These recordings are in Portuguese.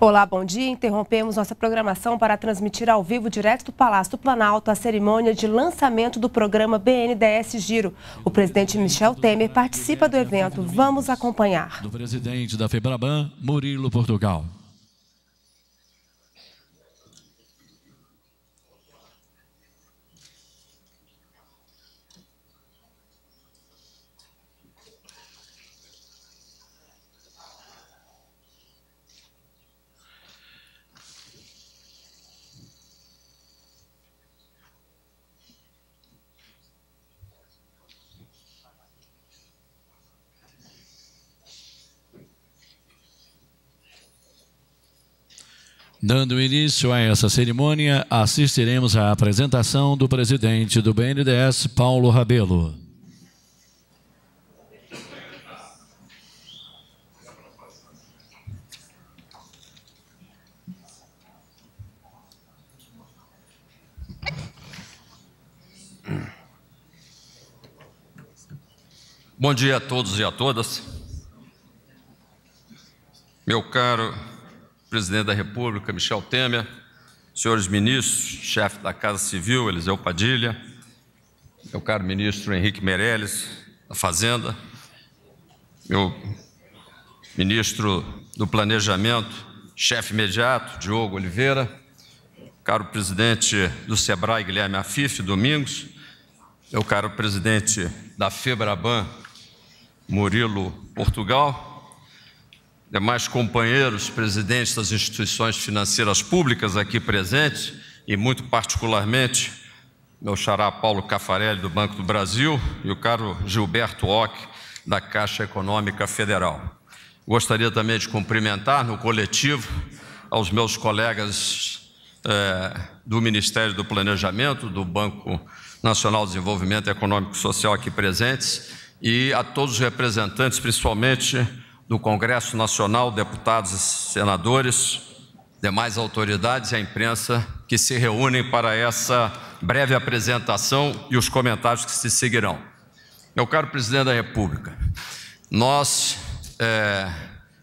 Olá, bom dia. Interrompemos nossa programação para transmitir ao vivo, direto do Palácio do Planalto, a cerimônia de lançamento do programa BNDES Giro. O presidente Michel Temer participa do evento. Vamos acompanhar. Do presidente da Febraban, Murilo Portugal. Dando início a essa cerimônia, assistiremos à apresentação do presidente do BNDES, Paulo Rabelo. Bom dia a todos e a todas. Meu caro presidente da República, Michel Temer, senhores ministros, chefe da Casa Civil, Eliseu Padilha, meu caro ministro Henrique Meirelles, da Fazenda, meu ministro do Planejamento, chefe imediato, Diogo Oliveira, caro presidente do SEBRAE, Guilherme Afif, Domingos, meu caro presidente da FEBRABAN, Murilo Portugal, demais é companheiros, presidentes das instituições financeiras públicas aqui presentes, e muito particularmente meu xará Paulo Cafarelli, do Banco do Brasil, e o caro Gilberto Ock, da Caixa Econômica Federal. Gostaria também de cumprimentar no coletivo aos meus colegas é, do Ministério do Planejamento, do Banco Nacional de Desenvolvimento Econômico e Social aqui presentes, e a todos os representantes, principalmente do Congresso Nacional, deputados e senadores, demais autoridades e a imprensa que se reúnem para essa breve apresentação e os comentários que se seguirão. Meu caro presidente da República, nós é,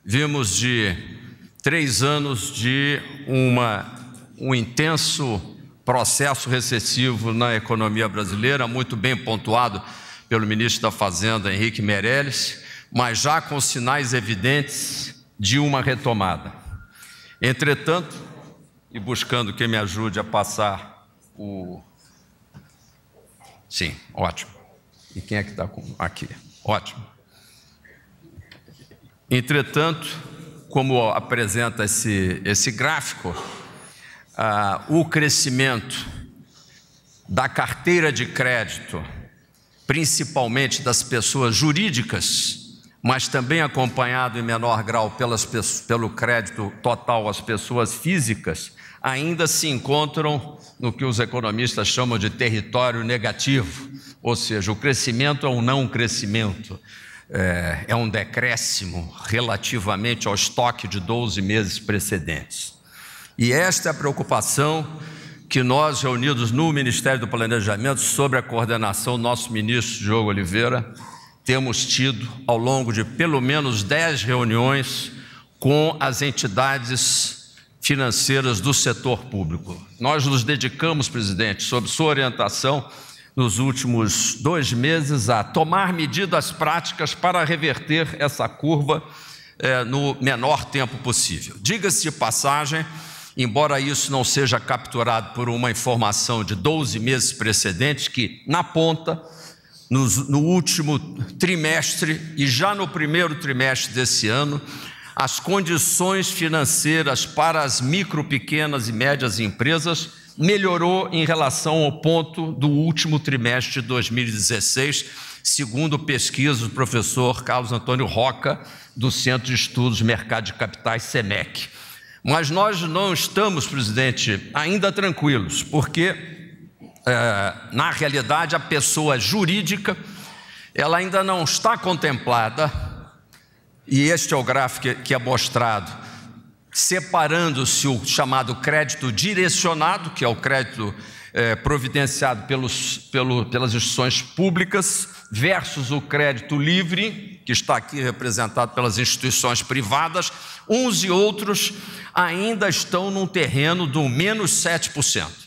vimos de três anos de uma, um intenso processo recessivo na economia brasileira, muito bem pontuado pelo ministro da Fazenda, Henrique Meirelles, mas já com sinais evidentes de uma retomada. Entretanto, e buscando quem me ajude a passar o. Sim, ótimo. E quem é que está com... aqui? Ótimo. Entretanto, como apresenta esse, esse gráfico, ah, o crescimento da carteira de crédito, principalmente das pessoas jurídicas, mas também acompanhado em menor grau pelas, pelo crédito total às pessoas físicas, ainda se encontram no que os economistas chamam de território negativo, ou seja, o crescimento é um não crescimento, é, é um decréscimo relativamente ao estoque de 12 meses precedentes. E esta é a preocupação que nós, reunidos no Ministério do Planejamento, sobre a coordenação do nosso ministro Diogo Oliveira, temos tido ao longo de pelo menos 10 reuniões com as entidades financeiras do setor público. Nós nos dedicamos, presidente, sob sua orientação, nos últimos dois meses, a tomar medidas práticas para reverter essa curva eh, no menor tempo possível. Diga-se de passagem, embora isso não seja capturado por uma informação de 12 meses precedentes, que, na ponta, no último trimestre e já no primeiro trimestre desse ano, as condições financeiras para as micro, pequenas e médias empresas melhorou em relação ao ponto do último trimestre de 2016, segundo pesquisa do professor Carlos Antônio Roca, do Centro de Estudos Mercado de Capitais, SEMEC. Mas nós não estamos, presidente, ainda tranquilos, porque é, na realidade, a pessoa jurídica, ela ainda não está contemplada, e este é o gráfico que é mostrado, separando-se o chamado crédito direcionado, que é o crédito é, providenciado pelos, pelo, pelas instituições públicas, versus o crédito livre, que está aqui representado pelas instituições privadas, uns e outros ainda estão num terreno do menos 7%.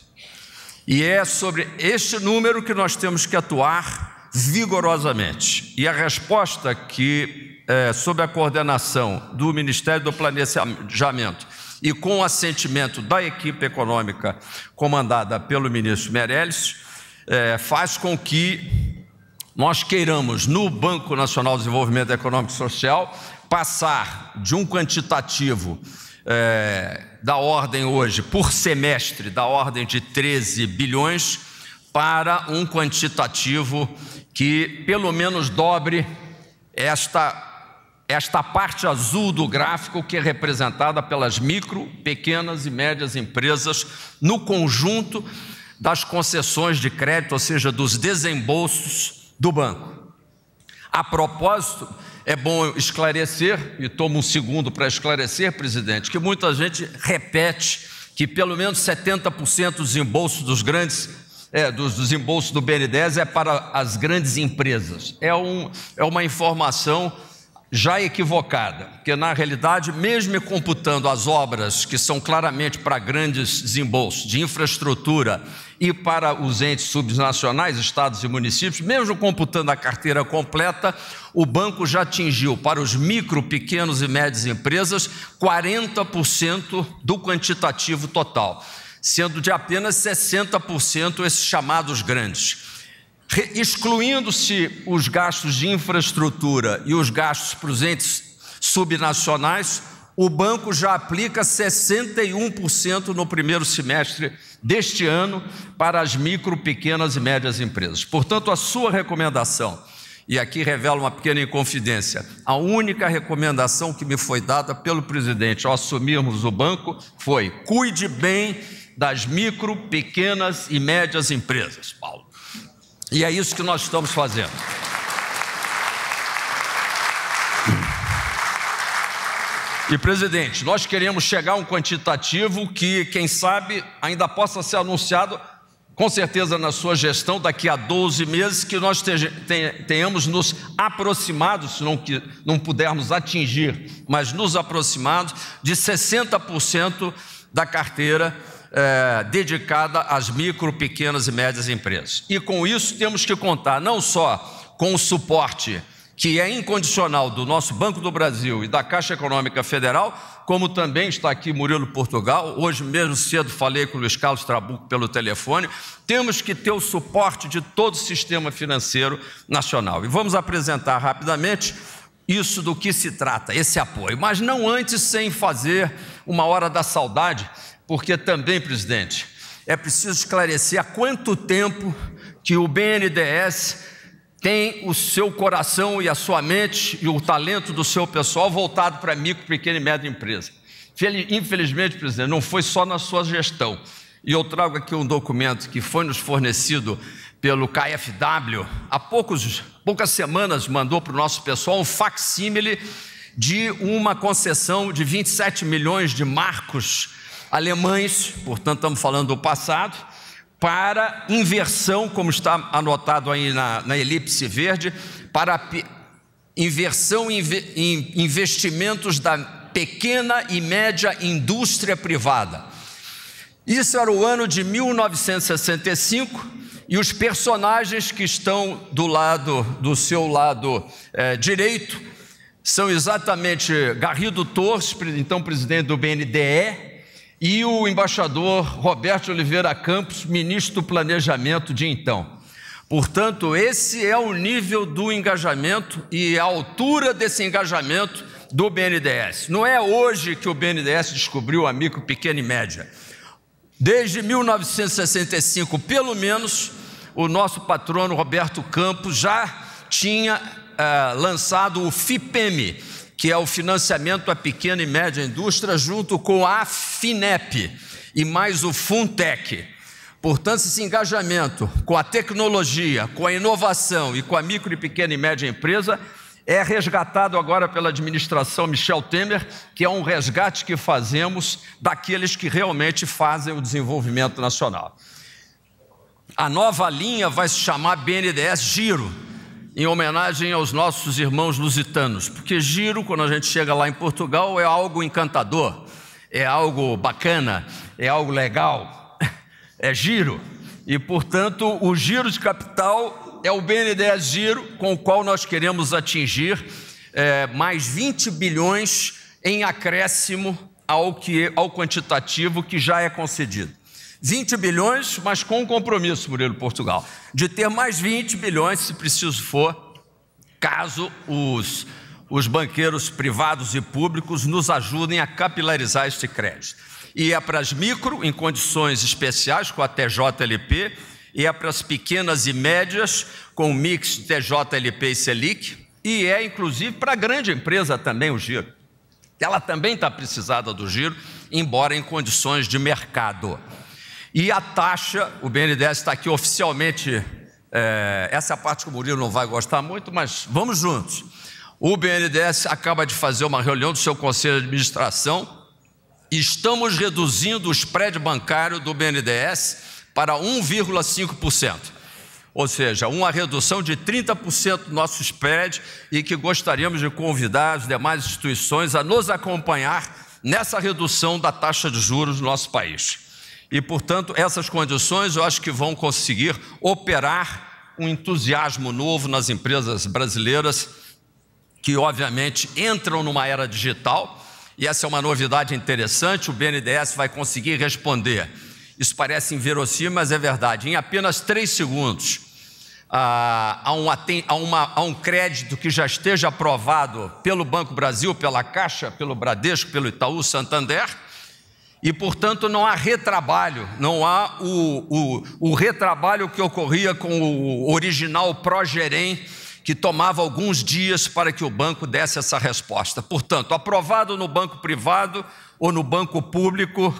E é sobre este número que nós temos que atuar vigorosamente. E a resposta que, é, sob a coordenação do Ministério do Planejamento e com o assentimento da equipe econômica comandada pelo ministro Meirelles, é, faz com que nós queiramos, no Banco Nacional de Desenvolvimento Econômico e Social, passar de um quantitativo é, da ordem hoje, por semestre, da ordem de 13 bilhões, para um quantitativo que pelo menos dobre esta esta parte azul do gráfico que é representada pelas micro, pequenas e médias empresas no conjunto das concessões de crédito, ou seja, dos desembolsos do banco. A propósito, é bom esclarecer, e tomo um segundo para esclarecer, presidente, que muita gente repete que pelo menos 70% dos embolsos dos grandes, é, dos, dos do BNDES é para as grandes empresas. É, um, é uma informação já equivocada, porque na realidade, mesmo computando as obras que são claramente para grandes desembolsos de infraestrutura e para os entes subnacionais, estados e municípios, mesmo computando a carteira completa, o banco já atingiu para os micro, pequenos e médias empresas 40% do quantitativo total, sendo de apenas 60% esses chamados grandes. Excluindo-se os gastos de infraestrutura e os gastos para os entes subnacionais, o banco já aplica 61% no primeiro semestre deste ano para as micro, pequenas e médias empresas. Portanto, a sua recomendação, e aqui revela uma pequena inconfidência, a única recomendação que me foi dada pelo presidente ao assumirmos o banco foi: cuide bem das micro, pequenas e médias empresas, Paulo. E é isso que nós estamos fazendo. E presidente, nós queremos chegar a um quantitativo que, quem sabe, ainda possa ser anunciado, com certeza na sua gestão, daqui a 12 meses, que nós tenhamos nos aproximado, se não, que, não pudermos atingir, mas nos aproximados, de 60% da carteira é, dedicada às micro, pequenas e médias empresas. E com isso temos que contar não só com o suporte que é incondicional do nosso Banco do Brasil e da Caixa Econômica Federal, como também está aqui Murilo Portugal. Hoje mesmo cedo falei com o Luiz Carlos Trabuco pelo telefone. Temos que ter o suporte de todo o sistema financeiro nacional. E vamos apresentar rapidamente isso do que se trata, esse apoio, mas não antes sem fazer uma hora da saudade, porque também, presidente, é preciso esclarecer há quanto tempo que o BNDES tem o seu coração e a sua mente e o talento do seu pessoal voltado para micro, pequena e média empresa. Infelizmente, presidente, não foi só na sua gestão. E eu trago aqui um documento que foi nos fornecido pelo KFW, há poucos, poucas semanas mandou para o nosso pessoal um facsímile de uma concessão de 27 milhões de marcos alemães, portanto estamos falando do passado, para inversão, como está anotado aí na, na elipse verde, para inversão em investimentos da pequena e média indústria privada. Isso era o ano de 1965 e os personagens que estão do lado do seu lado é, direito são exatamente Garrido Torres, então presidente do BNDE, e o embaixador Roberto Oliveira Campos, ministro do Planejamento de então. Portanto, esse é o nível do engajamento e a altura desse engajamento do BNDES. Não é hoje que o BNDES descobriu a micro, pequena e média. Desde 1965, pelo menos, o nosso patrono Roberto Campos já tinha uh, lançado o FIPEME, que é o financiamento à pequena e média indústria, junto com a FINEP e mais o FUNTEC. Portanto, esse engajamento com a tecnologia, com a inovação e com a micro e pequena e média empresa é resgatado agora pela administração Michel Temer, que é um resgate que fazemos daqueles que realmente fazem o desenvolvimento nacional. A nova linha vai se chamar BNDES Giro em homenagem aos nossos irmãos lusitanos, porque giro, quando a gente chega lá em Portugal, é algo encantador, é algo bacana, é algo legal, é giro. E, portanto, o giro de capital é o BNDES Giro, com o qual nós queremos atingir é, mais 20 bilhões em acréscimo ao, que, ao quantitativo que já é concedido. 20 bilhões, mas com o um compromisso, Murilo Portugal, de ter mais 20 bilhões, se preciso for, caso os, os banqueiros privados e públicos nos ajudem a capilarizar este crédito. E é para as micro, em condições especiais, com a TJLP, e é para as pequenas e médias, com o mix TJLP e Selic, e é inclusive para a grande empresa também o giro. Ela também está precisada do giro, embora em condições de mercado. E a taxa, o BNDES está aqui oficialmente, é, essa é parte que o Murilo não vai gostar muito, mas vamos juntos. O BNDES acaba de fazer uma reunião do seu conselho de administração. Estamos reduzindo o spread bancário do BNDES para 1,5%. Ou seja, uma redução de 30% do nosso spread e que gostaríamos de convidar as demais instituições a nos acompanhar nessa redução da taxa de juros do nosso país. E, portanto, essas condições eu acho que vão conseguir operar um entusiasmo novo nas empresas brasileiras, que obviamente entram numa era digital, e essa é uma novidade interessante. O BNDES vai conseguir responder. Isso parece inverossímil, mas é verdade. Em apenas três segundos, a, ah, a, um, a, uma, a um crédito que já esteja aprovado pelo Banco Brasil, pela Caixa, pelo Bradesco, pelo Itaú, Santander e, portanto, não há retrabalho, não há o, o, o retrabalho que ocorria com o original progerem, que tomava alguns dias para que o banco desse essa resposta. Portanto, aprovado no banco privado ou no banco público,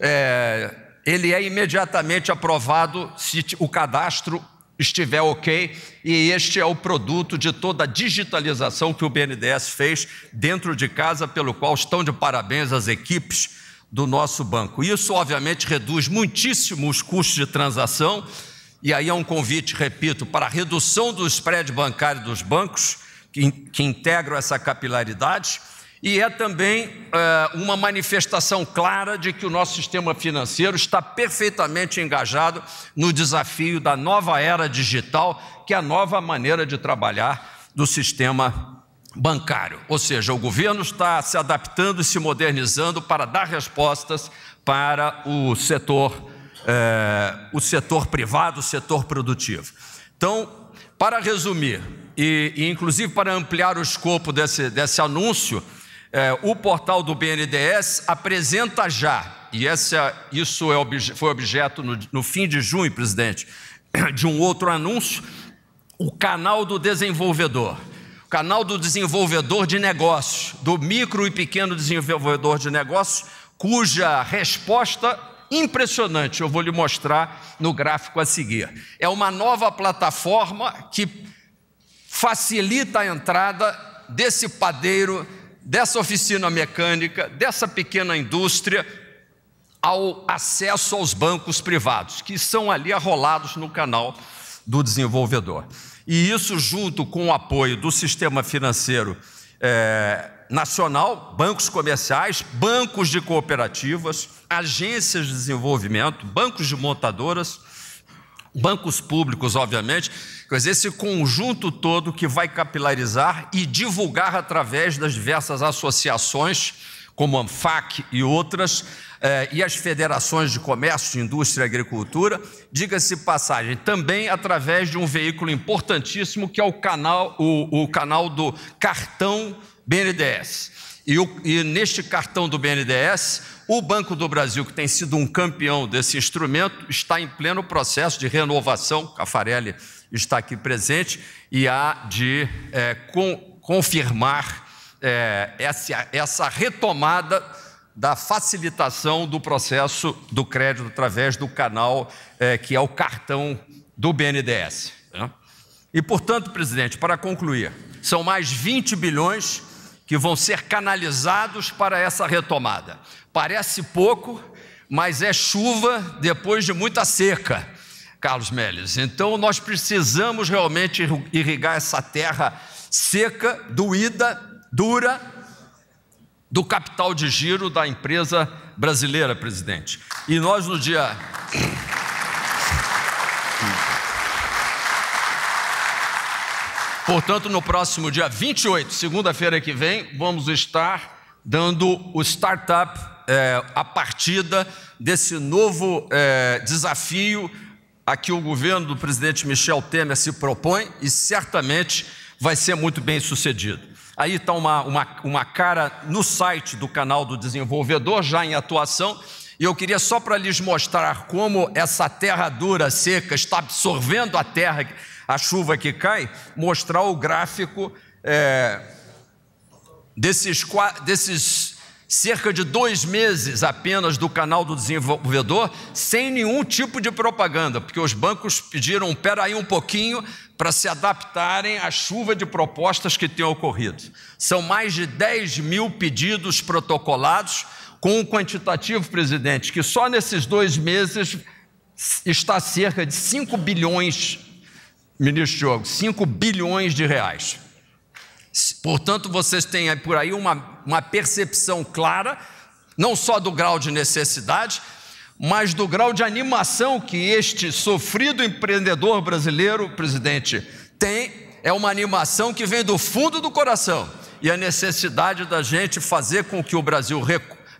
é, ele é imediatamente aprovado se o cadastro estiver ok, e este é o produto de toda a digitalização que o BNDES fez dentro de casa, pelo qual estão de parabéns as equipes do nosso banco. Isso, obviamente, reduz muitíssimo os custos de transação, e aí é um convite, repito, para a redução do spread bancário dos bancos, que, que integram essa capilaridade, e é também é, uma manifestação clara de que o nosso sistema financeiro está perfeitamente engajado no desafio da nova era digital, que é a nova maneira de trabalhar do sistema financeiro bancário, ou seja, o governo está se adaptando e se modernizando para dar respostas para o setor, é, o setor privado, o setor produtivo. Então, para resumir, e, e inclusive para ampliar o escopo desse, desse anúncio, é, o portal do BNDES apresenta já, e essa, isso é obje, foi objeto no, no fim de junho, presidente, de um outro anúncio, o canal do desenvolvedor canal do desenvolvedor de negócios, do micro e pequeno desenvolvedor de negócios, cuja resposta impressionante eu vou lhe mostrar no gráfico a seguir. É uma nova plataforma que facilita a entrada desse padeiro, dessa oficina mecânica, dessa pequena indústria ao acesso aos bancos privados, que são ali arrolados no canal do desenvolvedor. E isso, junto com o apoio do sistema financeiro é, nacional, bancos comerciais, bancos de cooperativas, agências de desenvolvimento, bancos de montadoras, bancos públicos, obviamente, dizer, esse conjunto todo que vai capilarizar e divulgar através das diversas associações como a ANFAC e outras, eh, e as federações de comércio, indústria e agricultura, diga-se passagem, também através de um veículo importantíssimo que é o canal, o, o canal do cartão BNDES. E, o, e neste cartão do BNDES, o Banco do Brasil, que tem sido um campeão desse instrumento, está em pleno processo de renovação. Cafarelli está aqui presente e há de eh, com, confirmar é, essa, essa retomada da facilitação do processo do crédito através do canal é, que é o cartão do BNDES. Né? E, portanto, presidente, para concluir, são mais 20 bilhões que vão ser canalizados para essa retomada. Parece pouco, mas é chuva depois de muita seca, Carlos Melles. Então, nós precisamos realmente irrigar essa terra seca, doída, dura do capital de giro da empresa brasileira, presidente. E nós no dia. Portanto, no próximo dia 28, segunda-feira que vem, vamos estar dando o startup, é, a partida desse novo é, desafio a que o governo do presidente Michel Temer se propõe e certamente vai ser muito bem sucedido. Aí está uma, uma, uma cara no site do canal do desenvolvedor, já em atuação, e eu queria só para lhes mostrar como essa terra dura, seca, está absorvendo a terra, a chuva que cai, mostrar o gráfico é, desses, desses cerca de dois meses apenas do canal do desenvolvedor, sem nenhum tipo de propaganda, porque os bancos pediram, peraí um pouquinho, para se adaptarem à chuva de propostas que tem ocorrido. São mais de 10 mil pedidos protocolados, com um quantitativo, presidente, que só nesses dois meses está cerca de 5 bilhões, ministro Diogo, 5 bilhões de reais. Portanto, vocês têm por aí uma, uma percepção clara, não só do grau de necessidade, mas do grau de animação que este sofrido empreendedor brasileiro, presidente, tem, é uma animação que vem do fundo do coração. E a necessidade da gente fazer com que o Brasil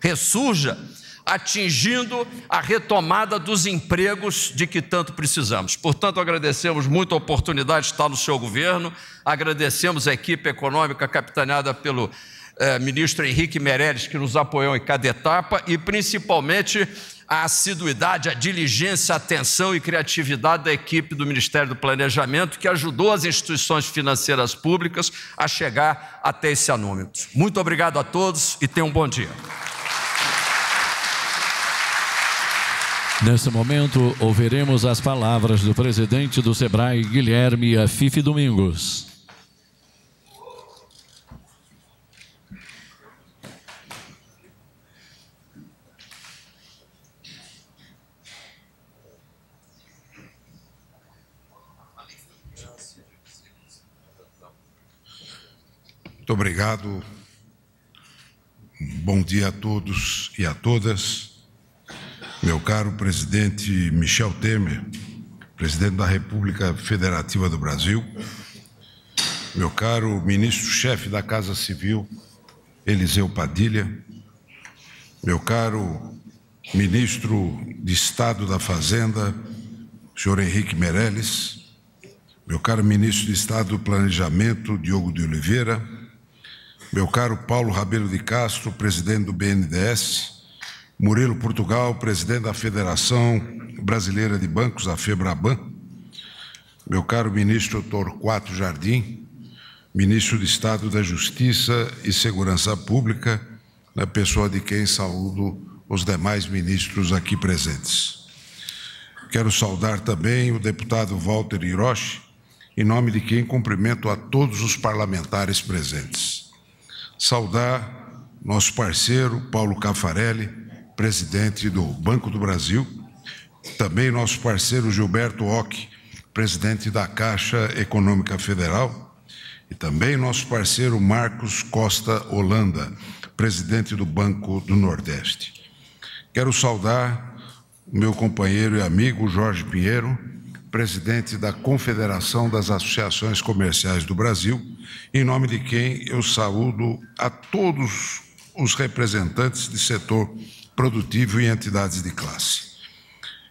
ressurja, atingindo a retomada dos empregos de que tanto precisamos. Portanto, agradecemos muito a oportunidade de estar no seu governo, agradecemos a equipe econômica capitaneada pelo eh, ministro Henrique Meirelles, que nos apoiou em cada etapa, e principalmente a assiduidade, a diligência, a atenção e criatividade da equipe do Ministério do Planejamento, que ajudou as instituições financeiras públicas a chegar até esse anúncio. Muito obrigado a todos e tenham um bom dia. Nesse momento, ouviremos as palavras do presidente do SEBRAE, Guilherme Afife Domingos. Muito obrigado. Bom dia a todos e a todas. Meu caro presidente Michel Temer, presidente da República Federativa do Brasil, meu caro ministro-chefe da Casa Civil, Eliseu Padilha, meu caro ministro de Estado da Fazenda, senhor Henrique Meirelles, meu caro ministro de Estado do Planejamento, Diogo de Oliveira, meu caro Paulo Rabelo de Castro, presidente do BNDES, Murilo Portugal, presidente da Federação Brasileira de Bancos, a FEBRABAN, meu caro ministro Torquato Jardim, ministro de Estado da Justiça e Segurança Pública, na pessoa de quem saúdo os demais ministros aqui presentes. Quero saudar também o deputado Walter Hiroshi, em nome de quem cumprimento a todos os parlamentares presentes saudar nosso parceiro Paulo Cafarelli, presidente do Banco do Brasil, também nosso parceiro Gilberto Ock, presidente da Caixa Econômica Federal, e também nosso parceiro Marcos Costa Holanda, presidente do Banco do Nordeste. Quero saudar meu companheiro e amigo Jorge Pinheiro, presidente da Confederação das Associações Comerciais do Brasil, em nome de quem eu saúdo a todos os representantes de setor produtivo e entidades de classe.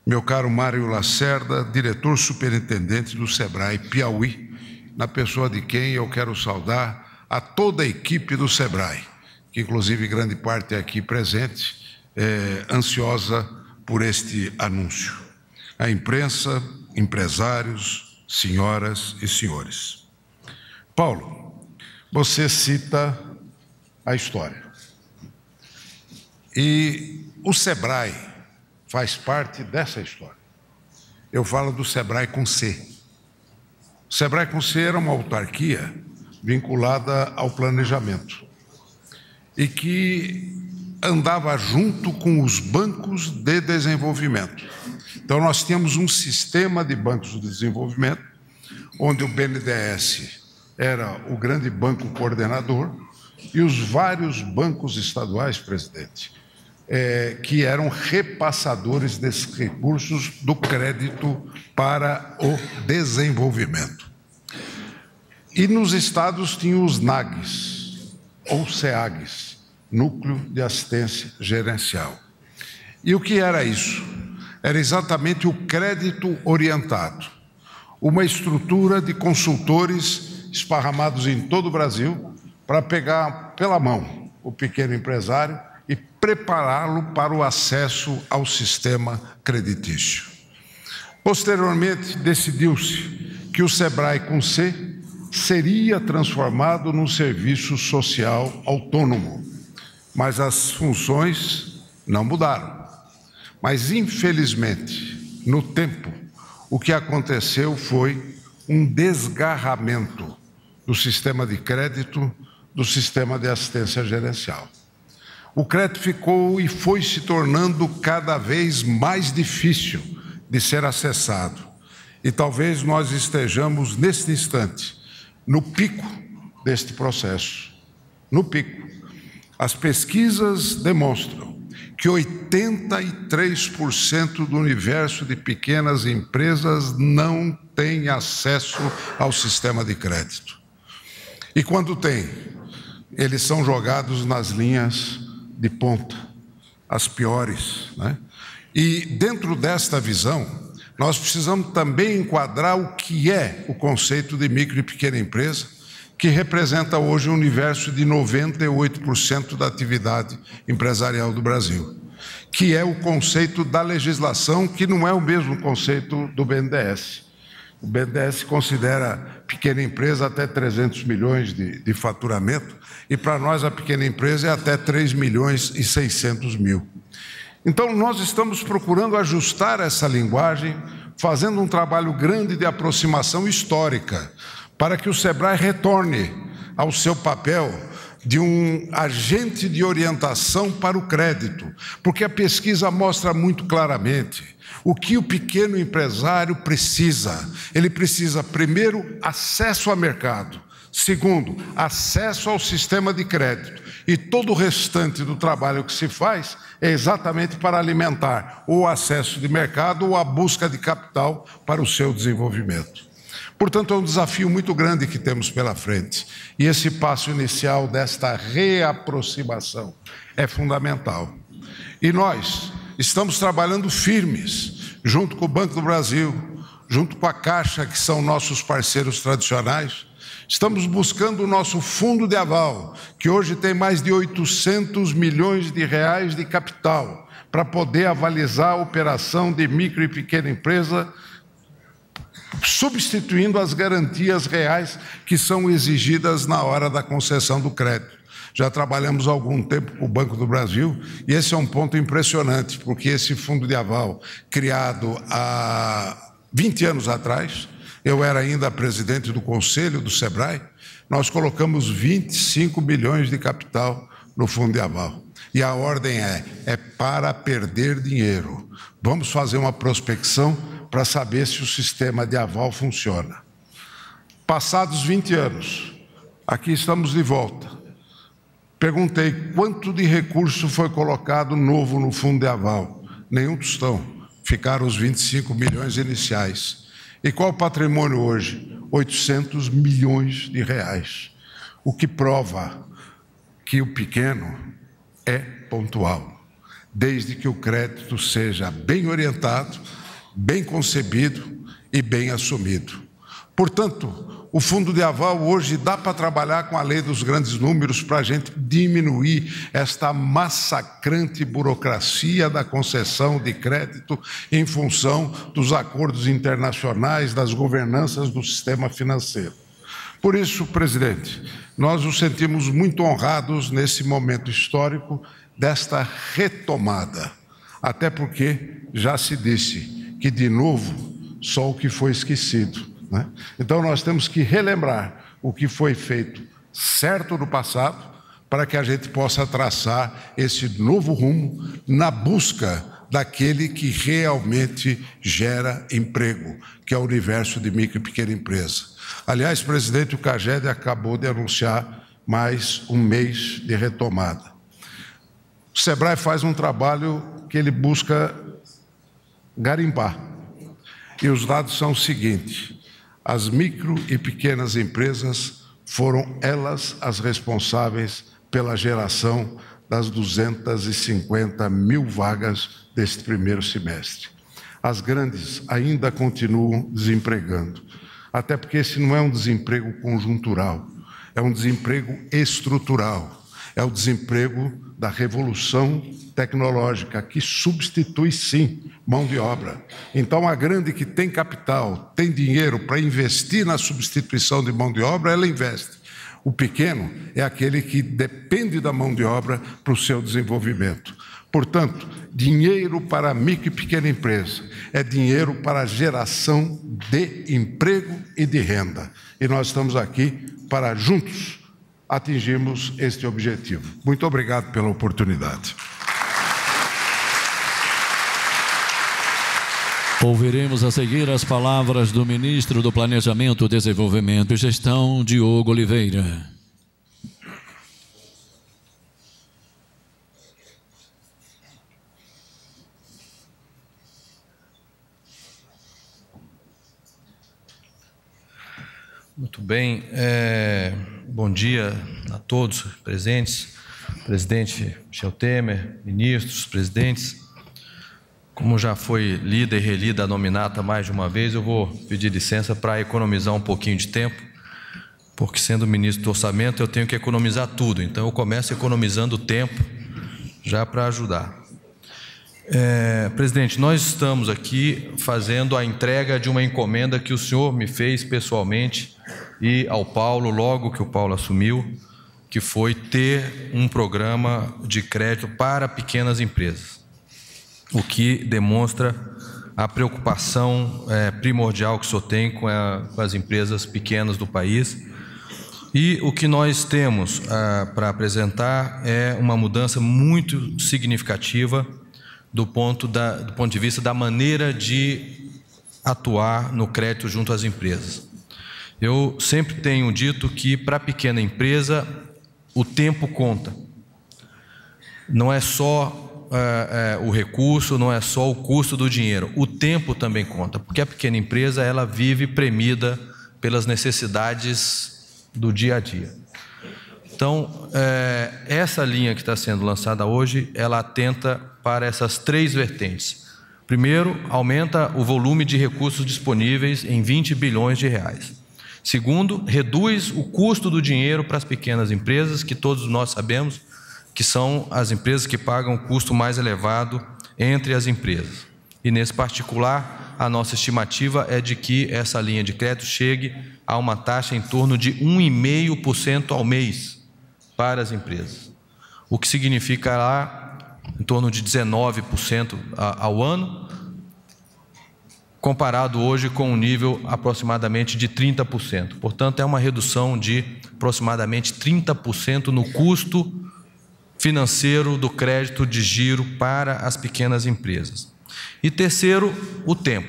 Meu caro Mário Lacerda, diretor superintendente do Sebrae Piauí, na pessoa de quem eu quero saudar a toda a equipe do Sebrae, que inclusive grande parte é aqui presente, é, ansiosa por este anúncio. A imprensa, empresários, senhoras e senhores. Paulo, você cita a história. E o Sebrae faz parte dessa história. Eu falo do Sebrae com C. O Sebrae com C era uma autarquia vinculada ao planejamento e que andava junto com os bancos de desenvolvimento então, nós temos um sistema de bancos de desenvolvimento, onde o BNDES era o grande banco coordenador e os vários bancos estaduais, presidente, é, que eram repassadores desses recursos do crédito para o desenvolvimento. E nos estados tinham os NAGs, ou SEAGs, Núcleo de Assistência Gerencial. E o que era isso? era exatamente o crédito orientado, uma estrutura de consultores esparramados em todo o Brasil para pegar pela mão o pequeno empresário e prepará-lo para o acesso ao sistema creditício. Posteriormente, decidiu-se que o SEBRAE com C seria transformado num serviço social autônomo, mas as funções não mudaram mas, infelizmente, no tempo, o que aconteceu foi um desgarramento do sistema de crédito, do sistema de assistência gerencial. O crédito ficou e foi se tornando cada vez mais difícil de ser acessado. E talvez nós estejamos, neste instante, no pico deste processo. No pico. As pesquisas demonstram que 83% do universo de pequenas empresas não tem acesso ao sistema de crédito. E quando tem, eles são jogados nas linhas de ponta, as piores. Né? E dentro desta visão, nós precisamos também enquadrar o que é o conceito de micro e pequena empresa que representa hoje o um universo de 98% da atividade empresarial do Brasil, que é o conceito da legislação, que não é o mesmo conceito do BNDES. O BNDES considera pequena empresa até 300 milhões de, de faturamento, e para nós a pequena empresa é até 3 milhões e 600 mil. Então, nós estamos procurando ajustar essa linguagem, fazendo um trabalho grande de aproximação histórica para que o SEBRAE retorne ao seu papel de um agente de orientação para o crédito, porque a pesquisa mostra muito claramente o que o pequeno empresário precisa. Ele precisa, primeiro, acesso a mercado, segundo, acesso ao sistema de crédito, e todo o restante do trabalho que se faz é exatamente para alimentar o acesso de mercado ou a busca de capital para o seu desenvolvimento. Portanto, é um desafio muito grande que temos pela frente. E esse passo inicial desta reaproximação é fundamental. E nós estamos trabalhando firmes, junto com o Banco do Brasil, junto com a Caixa, que são nossos parceiros tradicionais. Estamos buscando o nosso fundo de aval, que hoje tem mais de 800 milhões de reais de capital, para poder avalizar a operação de micro e pequena empresa substituindo as garantias reais que são exigidas na hora da concessão do crédito. Já trabalhamos há algum tempo com o Banco do Brasil e esse é um ponto impressionante, porque esse fundo de aval, criado há 20 anos atrás, eu era ainda presidente do conselho do SEBRAE, nós colocamos 25 bilhões de capital no fundo de aval. E a ordem é: é para perder dinheiro. Vamos fazer uma prospecção para saber se o sistema de aval funciona. Passados 20 anos, aqui estamos de volta. Perguntei quanto de recurso foi colocado novo no fundo de aval. Nenhum tostão. Ficaram os 25 milhões iniciais. E qual o patrimônio hoje? 800 milhões de reais. O que prova que o pequeno é pontual, desde que o crédito seja bem orientado bem concebido e bem assumido. Portanto, o fundo de aval hoje dá para trabalhar com a lei dos grandes números para a gente diminuir esta massacrante burocracia da concessão de crédito em função dos acordos internacionais, das governanças do sistema financeiro. Por isso, presidente, nós nos sentimos muito honrados nesse momento histórico desta retomada. Até porque, já se disse, que de novo só o que foi esquecido. Né? Então nós temos que relembrar o que foi feito certo no passado, para que a gente possa traçar esse novo rumo na busca daquele que realmente gera emprego, que é o universo de micro e pequena empresa. Aliás, presidente, o Caged acabou de anunciar mais um mês de retomada. O Sebrae faz um trabalho que ele busca garimpar. E os dados são os seguintes: as micro e pequenas empresas foram elas as responsáveis pela geração das 250 mil vagas deste primeiro semestre. As grandes ainda continuam desempregando, até porque esse não é um desemprego conjuntural, é um desemprego estrutural, é o desemprego da revolução tecnológica, que substitui sim mão de obra. Então, a grande que tem capital, tem dinheiro para investir na substituição de mão de obra, ela investe. O pequeno é aquele que depende da mão de obra para o seu desenvolvimento. Portanto, dinheiro para micro e pequena empresa é dinheiro para a geração de emprego e de renda. E nós estamos aqui para juntos atingirmos este objetivo. Muito obrigado pela oportunidade. Ouviremos a seguir as palavras do ministro do Planejamento, Desenvolvimento e Gestão, Diogo Oliveira. Muito bem. É... Bom dia a todos presentes, presidente Michel Temer, ministros, presidentes. Como já foi lida e relida a nominata mais de uma vez, eu vou pedir licença para economizar um pouquinho de tempo, porque sendo ministro do Orçamento eu tenho que economizar tudo, então eu começo economizando tempo já para ajudar. É, presidente, nós estamos aqui fazendo a entrega de uma encomenda que o senhor me fez pessoalmente e ao Paulo, logo que o Paulo assumiu, que foi ter um programa de crédito para pequenas empresas, o que demonstra a preocupação é, primordial que o senhor tem com, a, com, as empresas pequenas do país. E o que nós temos é, para apresentar é uma mudança muito significativa do ponto, da, do ponto de vista da maneira de atuar no crédito junto às empresas. Eu sempre tenho dito que para a pequena empresa o tempo conta. Não é só é, é, o recurso, não é só o custo do dinheiro, o tempo também conta, porque a pequena empresa ela vive premida pelas necessidades do dia a dia. Então, é, essa linha que está sendo lançada hoje, ela atenta para essas três vertentes. Primeiro, aumenta o volume de recursos disponíveis em 20 bilhões de reais. Segundo, reduz o custo do dinheiro para as pequenas empresas, que todos nós sabemos que são as empresas que pagam o custo mais elevado entre as empresas. E nesse particular, a nossa estimativa é de que essa linha de crédito chegue a uma taxa em torno de 1,5% ao mês para as empresas, o que significará em torno de 19% ao ano comparado hoje com um nível aproximadamente de 30%. Portanto, é uma redução de aproximadamente 30% no custo financeiro do crédito de giro para as pequenas empresas. E terceiro, o tempo.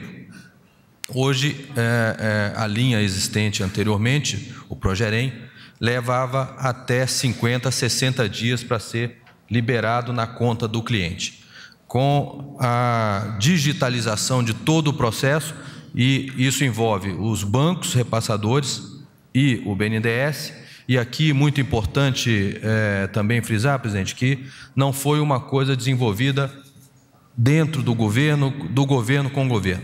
Hoje, é, é, a linha existente anteriormente, o Progerem, levava até 50, 60 dias para ser liberado na conta do cliente com a digitalização de todo o processo, e isso envolve os bancos repassadores e o BNDES. E aqui, muito importante é, também frisar, presidente, que não foi uma coisa desenvolvida dentro do governo, do governo com o governo.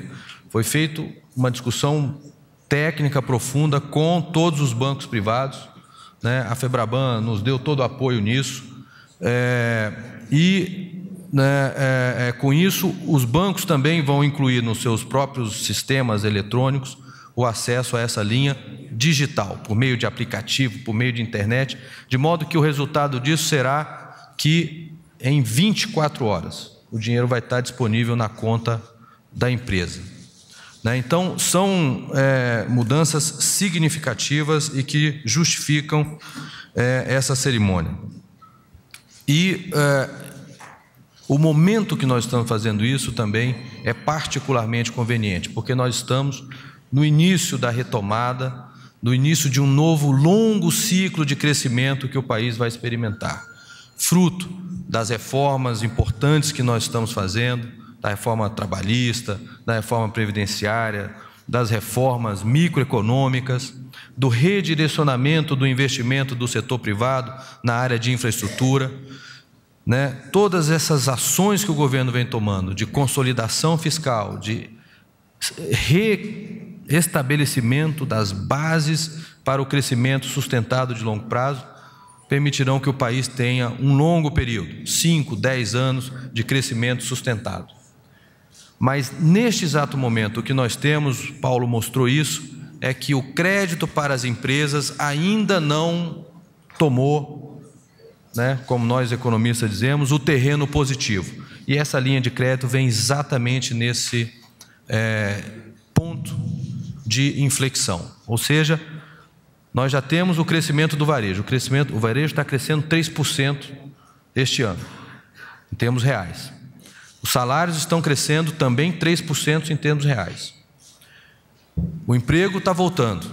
Foi feita uma discussão técnica profunda com todos os bancos privados. Né? A Febraban nos deu todo o apoio nisso. É, e né, é, é, com isso, os bancos também vão incluir nos seus próprios sistemas eletrônicos o acesso a essa linha digital, por meio de aplicativo, por meio de internet, de modo que o resultado disso será que em 24 horas o dinheiro vai estar disponível na conta da empresa. Né? Então, são é, mudanças significativas e que justificam é, essa cerimônia. E é, o momento que nós estamos fazendo isso também é particularmente conveniente, porque nós estamos no início da retomada, no início de um novo longo ciclo de crescimento que o país vai experimentar. Fruto das reformas importantes que nós estamos fazendo, da reforma trabalhista, da reforma previdenciária, das reformas microeconômicas, do redirecionamento do investimento do setor privado na área de infraestrutura né, todas essas ações que o governo vem tomando de consolidação fiscal, de restabelecimento das bases para o crescimento sustentado de longo prazo, permitirão que o país tenha um longo período 5, 10 anos de crescimento sustentado. Mas neste exato momento, o que nós temos, Paulo mostrou isso, é que o crédito para as empresas ainda não tomou né, como nós economistas dizemos, o terreno positivo. E essa linha de crédito vem exatamente nesse é, ponto de inflexão. Ou seja, nós já temos o crescimento do varejo. O, crescimento, o varejo está crescendo 3% este ano, em termos reais. Os salários estão crescendo também 3% em termos reais. O emprego está voltando.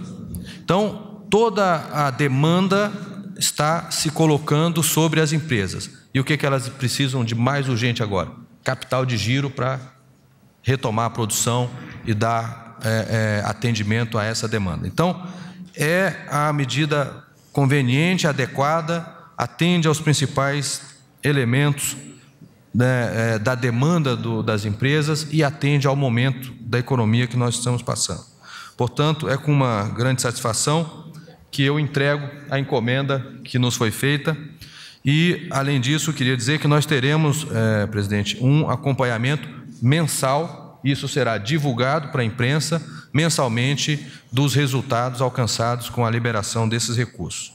Então, toda a demanda está se colocando sobre as empresas. E o que, que elas precisam de mais urgente agora? Capital de giro para retomar a produção e dar é, é, atendimento a essa demanda. Então, é a medida conveniente, adequada, atende aos principais elementos né, é, da demanda do, das empresas e atende ao momento da economia que nós estamos passando. Portanto, é com uma grande satisfação que eu entrego a encomenda que nos foi feita. E, além disso, queria dizer que nós teremos, é, presidente, um acompanhamento mensal, isso será divulgado para a imprensa mensalmente, dos resultados alcançados com a liberação desses recursos.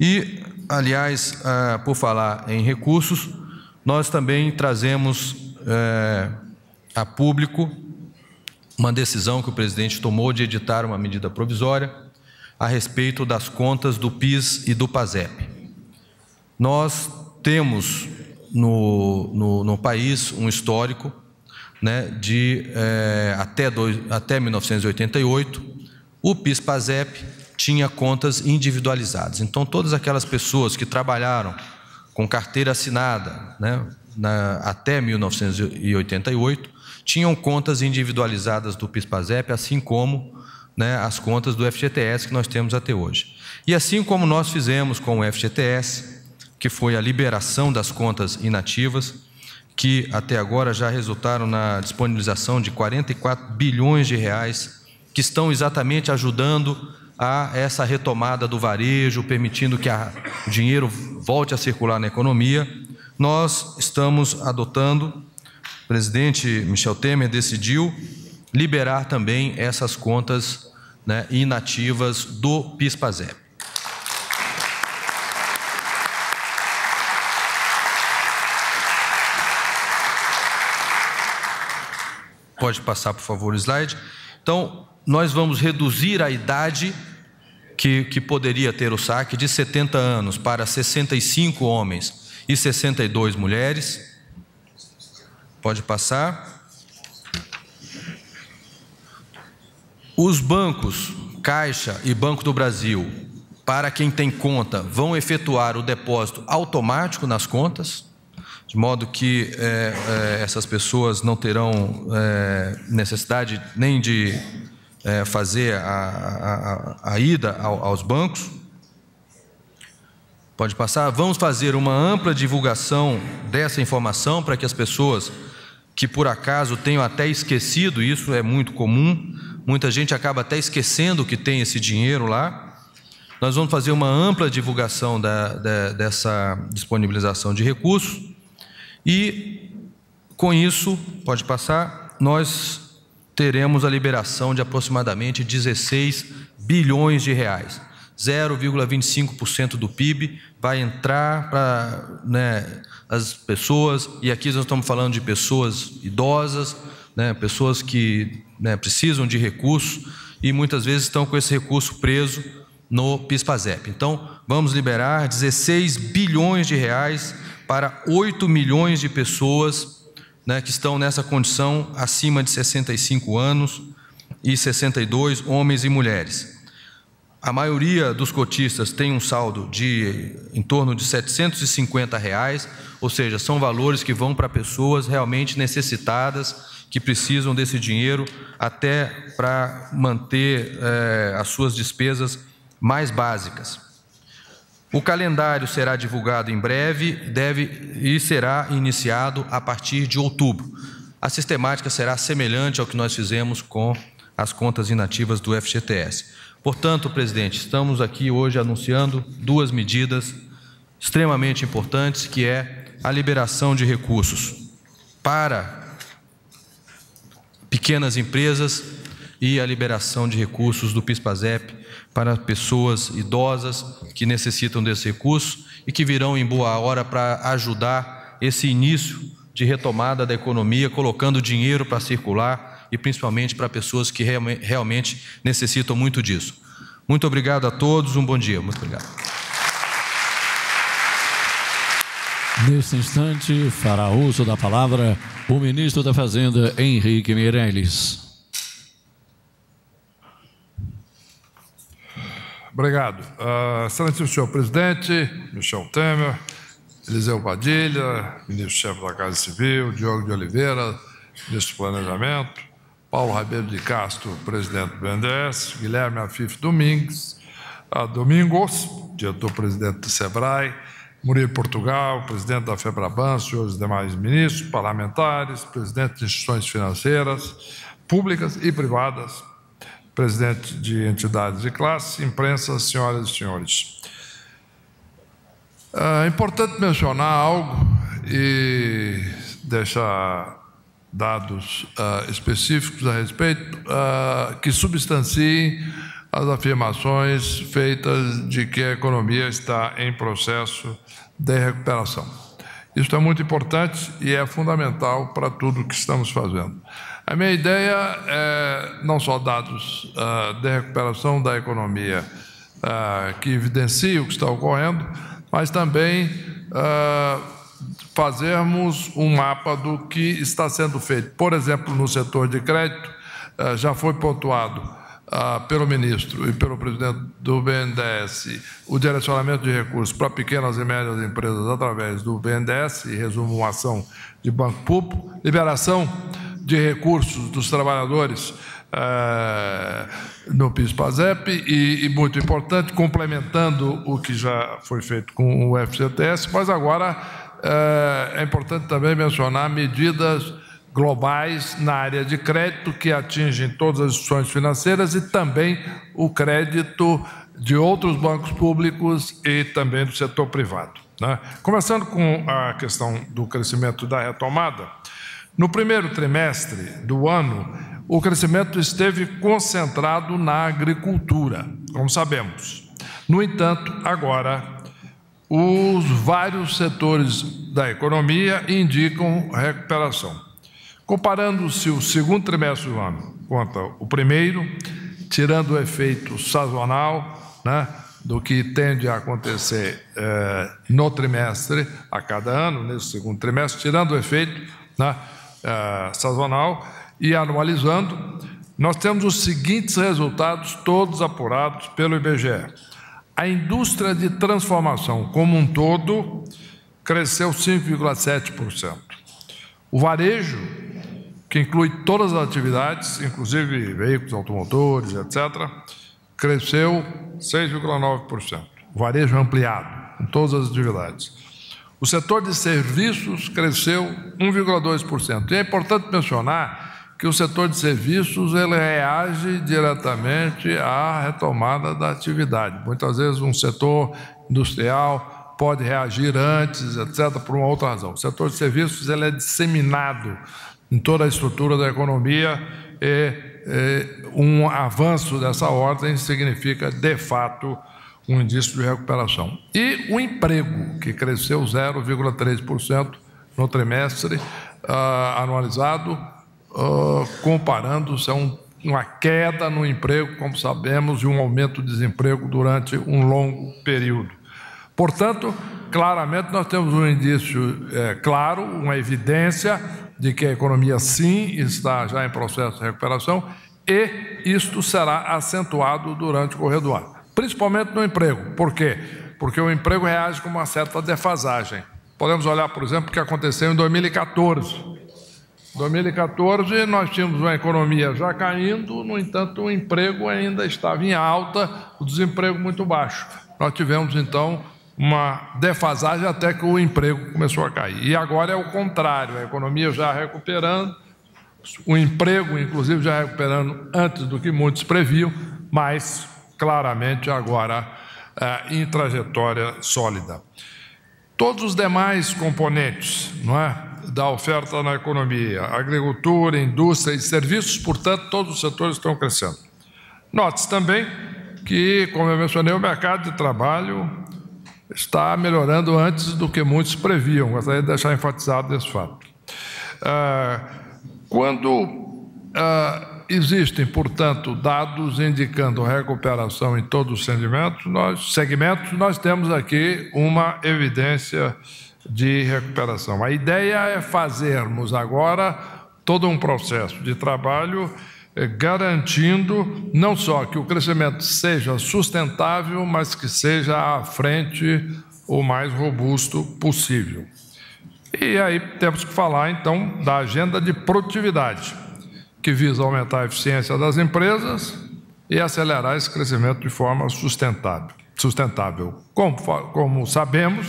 E, aliás, ah, por falar em recursos, nós também trazemos é, a público uma decisão que o presidente tomou de editar uma medida provisória a respeito das contas do PIS e do PASEP. Nós temos no, no, no país um histórico né, de é, até, dois, até 1988, o PIS-PASEP tinha contas individualizadas. Então, todas aquelas pessoas que trabalharam com carteira assinada né, na, até 1988 tinham contas individualizadas do PIS-PASEP, assim como né, as contas do FGTS que nós temos até hoje. E assim como nós fizemos com o FGTS, que foi a liberação das contas inativas, que até agora já resultaram na disponibilização de 44 bilhões de reais, que estão exatamente ajudando a essa retomada do varejo, permitindo que a, o dinheiro volte a circular na economia. Nós estamos adotando, o presidente Michel Temer decidiu liberar também essas contas né, inativas do PIS/PASEP. Pode passar, por favor, o slide. Então, nós vamos reduzir a idade que, que poderia ter o saque de 70 anos para 65 homens e 62 mulheres. Pode passar. Os bancos Caixa e Banco do Brasil, para quem tem conta, vão efetuar o depósito automático nas contas, de modo que é, é, essas pessoas não terão é, necessidade nem de é, fazer a, a, a ida ao, aos bancos. Pode passar. Vamos fazer uma ampla divulgação dessa informação para que as pessoas que por acaso tenham até esquecido, isso é muito comum, Muita gente acaba até esquecendo que tem esse dinheiro lá. Nós vamos fazer uma ampla divulgação da, da, dessa disponibilização de recursos e, com isso, pode passar, nós teremos a liberação de aproximadamente 16 bilhões de reais. 0,25% do PIB vai entrar para né, as pessoas, e aqui nós estamos falando de pessoas idosas, né, pessoas que né, precisam de recurso e muitas vezes estão com esse recurso preso no PISPAZEP. Então, vamos liberar 16 bilhões de reais para 8 milhões de pessoas né, que estão nessa condição acima de 65 anos e 62 homens e mulheres. A maioria dos cotistas tem um saldo de em torno de 750 reais, ou seja, são valores que vão para pessoas realmente necessitadas que precisam desse dinheiro até para manter é, as suas despesas mais básicas. O calendário será divulgado em breve deve, e será iniciado a partir de outubro. A sistemática será semelhante ao que nós fizemos com as contas inativas do FGTS. Portanto, presidente, estamos aqui hoje anunciando duas medidas extremamente importantes, que é a liberação de recursos para pequenas empresas e a liberação de recursos do PISPAZEP para pessoas idosas que necessitam desse recurso e que virão em boa hora para ajudar esse início de retomada da economia, colocando dinheiro para circular e principalmente para pessoas que realmente necessitam muito disso. Muito obrigado a todos, um bom dia. Muito obrigado. Neste instante, fará uso da palavra o ministro da Fazenda, Henrique Meirelles. Obrigado. Uh, excelentíssimo senhor presidente, Michel Temer, Eliseu Padilha, ministro-chefe da Casa Civil, Diogo de Oliveira, ministro do Planejamento, Paulo Ribeiro de Castro, presidente do BNDES, Guilherme Afif Domingues, uh, Domingos, diretor-presidente do SEBRAE, Murilo Portugal, presidente da FEBRABAN, senhores demais ministros, parlamentares, presidente de instituições financeiras, públicas e privadas, presidente de entidades de classe, imprensa, senhoras e senhores. É importante mencionar algo e deixar dados uh, específicos a respeito uh, que substanciem as afirmações feitas de que a economia está em processo de recuperação. Isso é muito importante e é fundamental para tudo o que estamos fazendo. A minha ideia é não só dados uh, de recuperação da economia uh, que evidenciam o que está ocorrendo, mas também uh, fazermos um mapa do que está sendo feito. Por exemplo, no setor de crédito, já foi pontuado ah, pelo ministro e pelo presidente do BNDES o direcionamento de recursos para pequenas e médias empresas através do BNDES, e resumo uma ação de banco público, liberação de recursos dos trabalhadores eh, no PIS-PASEP e, e, muito importante, complementando o que já foi feito com o FCTS, mas agora eh, é importante também mencionar medidas globais na área de crédito que atingem todas as instituições financeiras e também o crédito de outros bancos públicos e também do setor privado. Né? Começando com a questão do crescimento da retomada, no primeiro trimestre do ano, o crescimento esteve concentrado na agricultura, como sabemos. No entanto, agora os vários setores da economia indicam recuperação. Comparando-se o segundo trimestre do ano contra o primeiro, tirando o efeito sazonal, né, do que tende a acontecer eh, no trimestre, a cada ano, nesse segundo trimestre, tirando o efeito né, eh, sazonal e anualizando, nós temos os seguintes resultados, todos apurados pelo IBGE. A indústria de transformação como um todo cresceu 5,7%. O varejo que inclui todas as atividades, inclusive veículos automotores, etc., cresceu 6,9%. Varejo ampliado, em todas as atividades. O setor de serviços cresceu 1,2%. E é importante mencionar que o setor de serviços ele reage diretamente à retomada da atividade. Muitas vezes um setor industrial pode reagir antes, etc., por uma outra razão. O setor de serviços ele é disseminado em toda a estrutura da economia, é, é, um avanço dessa ordem significa, de fato, um indício de recuperação. E o emprego, que cresceu 0,3% no trimestre uh, anualizado, uh, comparando-se a um, uma queda no emprego, como sabemos, e um aumento do desemprego durante um longo período. Portanto, claramente nós temos um indício é, claro, uma evidência de que a economia sim está já em processo de recuperação e isto será acentuado durante o correr do ano, principalmente no emprego. Por quê? Porque o emprego reage com uma certa defasagem. Podemos olhar, por exemplo, o que aconteceu em 2014. 2014 nós tínhamos uma economia já caindo, no entanto o emprego ainda estava em alta, o desemprego muito baixo. Nós tivemos então uma defasagem até que o emprego começou a cair. E agora é o contrário, a economia já recuperando, o emprego, inclusive, já recuperando antes do que muitos previam, mas claramente agora é, em trajetória sólida. Todos os demais componentes não é, da oferta na economia, agricultura, indústria e serviços, portanto, todos os setores estão crescendo. Note-se também que, como eu mencionei, o mercado de trabalho está melhorando antes do que muitos previam. Gostaria de deixar enfatizado esse fato. Ah, quando ah, existem, portanto, dados indicando recuperação em todos os segmentos, nós, segmentos, nós temos aqui uma evidência de recuperação. A ideia é fazermos agora todo um processo de trabalho garantindo não só que o crescimento seja sustentável, mas que seja à frente o mais robusto possível. E aí temos que falar então da agenda de produtividade, que visa aumentar a eficiência das empresas e acelerar esse crescimento de forma sustentável. sustentável. Como, como sabemos,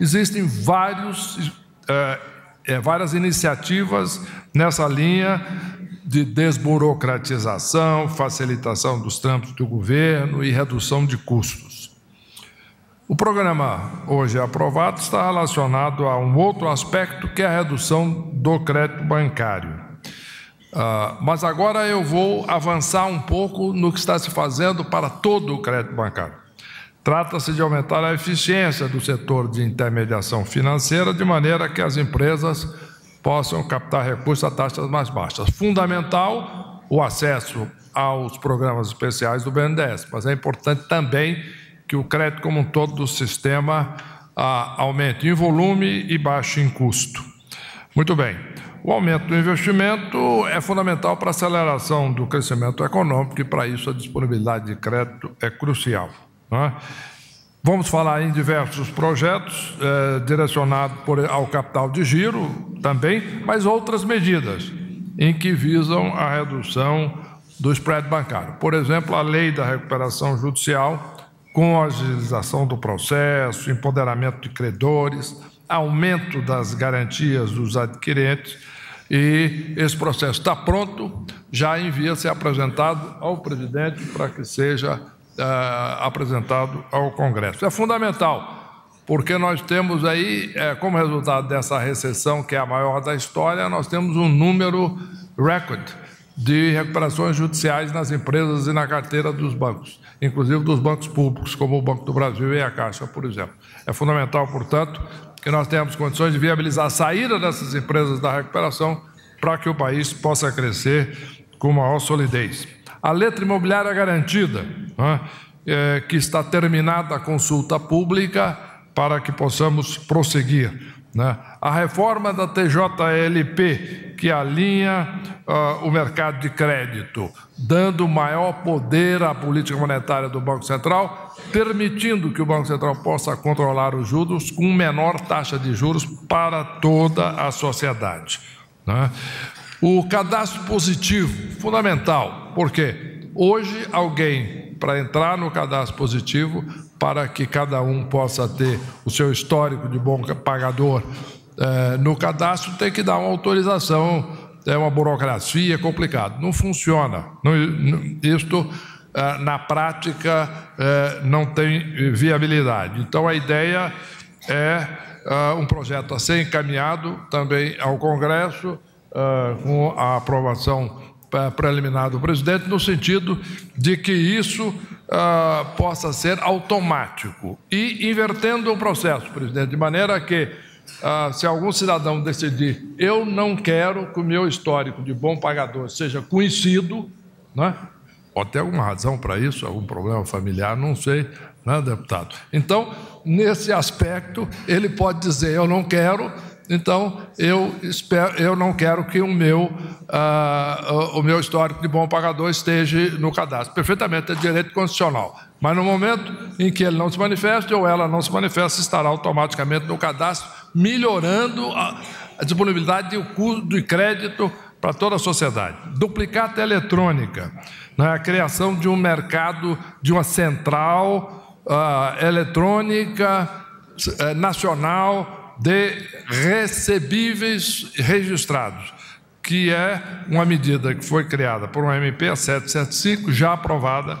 existem vários, é, é, várias iniciativas nessa linha de desburocratização, facilitação dos trâmites do governo e redução de custos. O programa hoje aprovado está relacionado a um outro aspecto que é a redução do crédito bancário. Uh, mas agora eu vou avançar um pouco no que está se fazendo para todo o crédito bancário. Trata-se de aumentar a eficiência do setor de intermediação financeira de maneira que as empresas possam captar recursos a taxas mais baixas. Fundamental o acesso aos programas especiais do BNDES, mas é importante também que o crédito como um todo do sistema ah, aumente em volume e baixe em custo. Muito bem. O aumento do investimento é fundamental para a aceleração do crescimento econômico e, para isso, a disponibilidade de crédito é crucial. É? Vamos falar em diversos projetos eh, direcionados ao capital de giro também, mas outras medidas em que visam a redução do spread bancário. Por exemplo, a lei da recuperação judicial, com a agilização do processo, empoderamento de credores, aumento das garantias dos adquirentes. E esse processo está pronto, já envia ser apresentado ao presidente para que seja é, apresentado ao Congresso. É fundamental, porque nós temos aí, é, como resultado dessa recessão, que é a maior da história, nós temos um número recorde de recuperações judiciais nas empresas e na carteira dos bancos, inclusive dos bancos públicos, como o Banco do Brasil e a Caixa, por exemplo. É fundamental, portanto, que nós tenhamos condições de viabilizar a saída dessas empresas da recuperação para que o país possa crescer com maior solidez. A letra imobiliária garantida, né, é, que está terminada a consulta pública para que possamos prosseguir. Né? A reforma da TJLP, que alinha uh, o mercado de crédito, dando maior poder à política monetária do Banco Central, permitindo que o Banco Central possa controlar os juros com menor taxa de juros para toda a sociedade. Né? O cadastro positivo, fundamental, porque hoje alguém, para entrar no cadastro positivo, para que cada um possa ter o seu histórico de bom pagador eh, no cadastro, tem que dar uma autorização, é uma burocracia complicada. Não funciona. Não, isto eh, na prática eh, não tem viabilidade. Então a ideia é um projeto a ser encaminhado também ao Congresso uh, com a aprovação ah, preliminar do presidente, no sentido de que isso uh, possa ser automático e invertendo o processo, presidente, de maneira que uh, se algum cidadão decidir eu não quero que o meu histórico de bom pagador seja conhecido, né? pode ter alguma razão para isso, algum problema familiar, não sei, né, deputado? Então, nesse aspecto, ele pode dizer eu não quero então, eu, espero, eu não quero que o meu, uh, o meu histórico de bom pagador esteja no cadastro. Perfeitamente, é direito constitucional. Mas no momento em que ele não se manifesta ou ela não se manifesta, estará automaticamente no cadastro, melhorando a, a disponibilidade de, custo, de crédito para toda a sociedade. Duplicata eletrônica, né? a criação de um mercado, de uma central uh, eletrônica uh, nacional de recebíveis registrados, que é uma medida que foi criada por um MP, a 775, já aprovada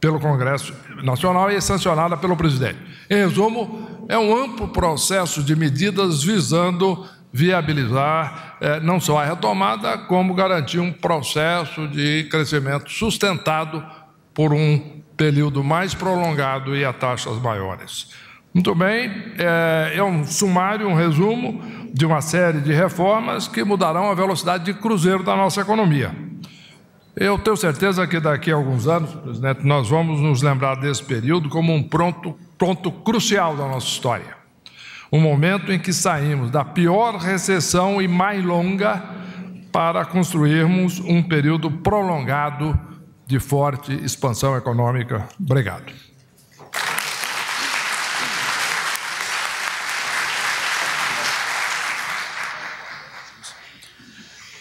pelo Congresso Nacional e sancionada pelo presidente. Em resumo, é um amplo processo de medidas visando viabilizar eh, não só a retomada, como garantir um processo de crescimento sustentado por um período mais prolongado e a taxas maiores. Muito bem, é, é, um sumário, um resumo de uma série de reformas que mudarão a velocidade de cruzeiro da nossa economia. Eu tenho certeza que daqui a alguns anos, presidente, nós vamos nos lembrar desse período como um ponto, ponto crucial da nossa história. Um momento em que saímos da pior recessão e mais longa para construirmos um período prolongado de forte expansão econômica. Obrigado.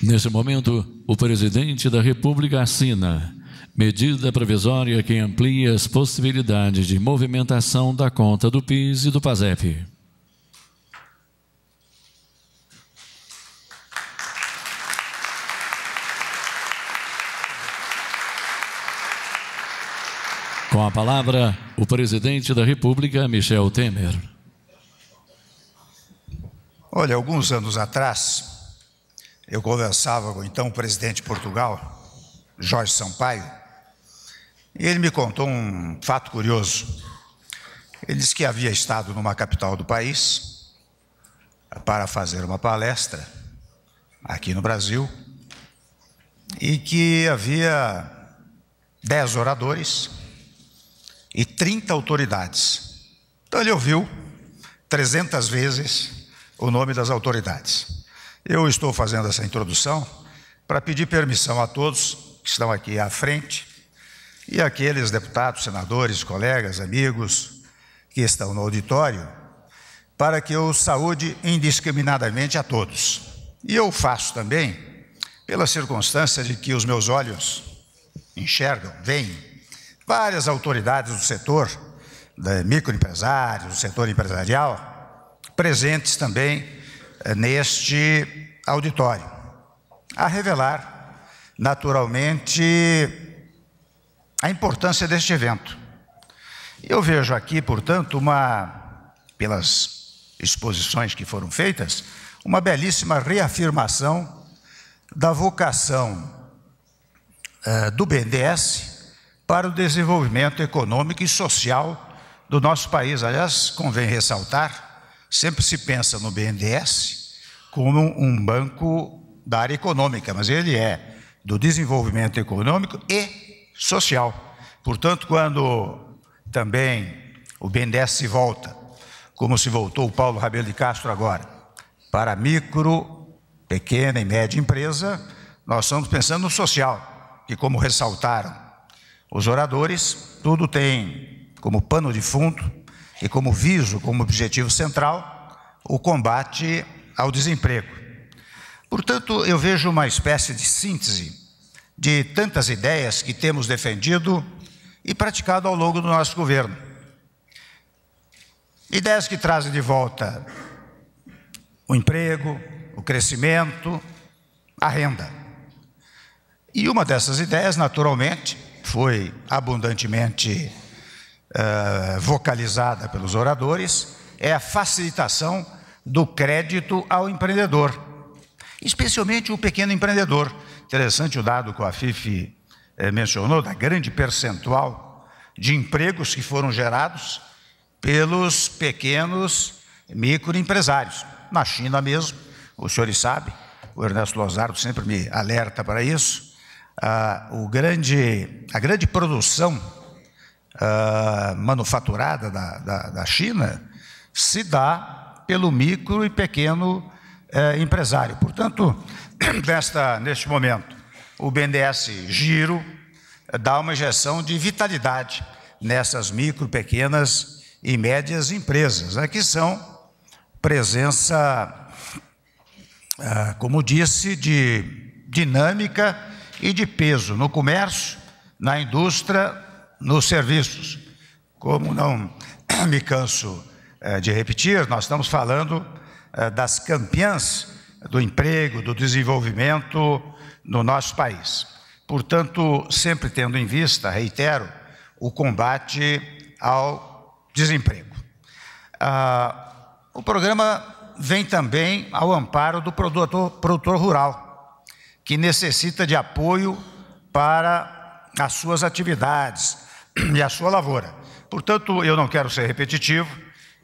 Nesse momento, o presidente da República assina medida provisória que amplia as possibilidades de movimentação da conta do PIS e do PASEP. Com a palavra, o presidente da República, Michel Temer. Olha, alguns anos atrás, eu conversava com então, o então presidente de Portugal, Jorge Sampaio, e ele me contou um fato curioso. Ele disse que havia estado numa capital do país eh, para fazer uma palestra aqui no Brasil e que havia dez oradores e 30 autoridades. Então ele ouviu 300 vezes o nome das autoridades. Eu estou fazendo essa introdução para pedir permissão a todos que estão aqui à frente e aqueles deputados, senadores, colegas, amigos que estão no auditório, para que eu saúde indiscriminadamente a todos. E eu faço também pela circunstância de que os meus olhos enxergam, veem várias autoridades do setor, microempresários, do setor empresarial, presentes também neste auditório, a revelar, naturalmente, a importância deste evento. Eu vejo aqui, portanto, uma, pelas exposições que foram feitas, uma belíssima reafirmação da vocação eh, do BNDES para o desenvolvimento econômico e social do nosso país. Aliás, convém ressaltar Sempre se pensa no BNDES como um banco da área econômica, mas ele é do desenvolvimento econômico e social. Portanto, quando também o BNDES se volta, como se voltou o Paulo Rabelo de Castro agora, para micro, pequena e média empresa, nós estamos pensando no social, que como ressaltaram os oradores, tudo tem como pano de fundo e como viso, como objetivo central, o combate ao desemprego. Portanto, eu vejo uma espécie de síntese de tantas ideias que temos defendido e praticado ao longo do nosso governo. Ideias que trazem de volta o emprego, o crescimento, a renda. E uma dessas ideias, naturalmente, foi abundantemente eh, vocalizada pelos oradores é a facilitação do crédito ao empreendedor, especialmente o pequeno empreendedor. Interessante o dado que a Afif eh, mencionou, da grande percentual de empregos que foram gerados pelos pequenos microempresários. Na China mesmo, os senhores sabem, o Ernesto Lozardo sempre me alerta para isso, ah, grande, a grande produção uh, manufaturada da, da, da, China se dá pelo micro e pequeno uh, empresário. Portanto, nesta, neste momento, o BNDES Giro eh, dá uma injeção de vitalidade nessas micro, pequenas e médias empresas, né, que são presença, uh, como disse, de dinâmica e de peso no comércio, na indústria, nos serviços. Como não me canso eh, de repetir, nós estamos falando eh, das campeãs do emprego, do desenvolvimento no nosso país. Portanto, sempre tendo em vista, reitero, o combate ao desemprego. Ah, o programa vem também ao amparo do produtor, produtor rural, que necessita de apoio para as suas atividades, e a sua lavoura. Portanto, eu não quero ser repetitivo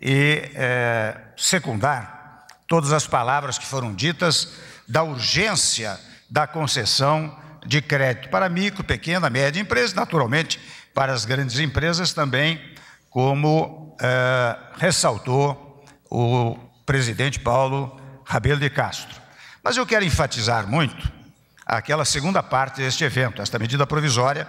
e é, secundar todas as palavras que foram ditas da urgência da concessão de crédito para micro, pequena, média empresa, naturalmente para as grandes empresas também, como é, ressaltou o presidente Paulo Rabelo de Castro. Mas eu quero enfatizar muito aquela segunda parte deste evento, esta medida provisória